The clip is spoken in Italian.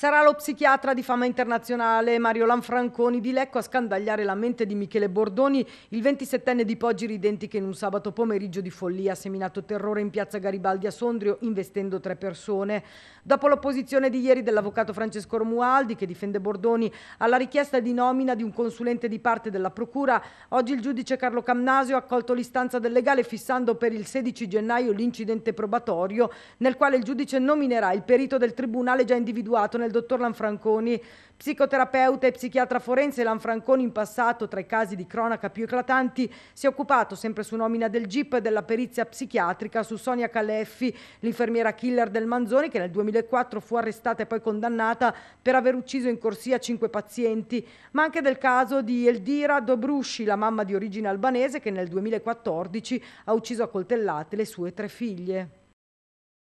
Sarà lo psichiatra di fama internazionale Mario Lanfranconi di Lecco a scandagliare la mente di Michele Bordoni, il 27enne di Poggi Ridenti che in un sabato pomeriggio di follia ha seminato terrore in piazza Garibaldi a Sondrio investendo tre persone. Dopo l'opposizione di ieri dell'avvocato Francesco Romualdi che difende Bordoni alla richiesta di nomina di un consulente di parte della procura, oggi il giudice Carlo Camnasio ha accolto l'istanza del legale fissando per il 16 gennaio l'incidente probatorio nel quale il giudice nominerà il perito del tribunale già individuato nel il dottor Lanfranconi, psicoterapeuta e psichiatra forense. Lanfranconi in passato, tra i casi di cronaca più eclatanti, si è occupato sempre su nomina del GIP della perizia psichiatrica su Sonia Caleffi, l'infermiera killer del Manzoni, che nel 2004 fu arrestata e poi condannata per aver ucciso in corsia cinque pazienti, ma anche del caso di Eldira Dobrusci, la mamma di origine albanese, che nel 2014 ha ucciso a coltellate le sue tre figlie.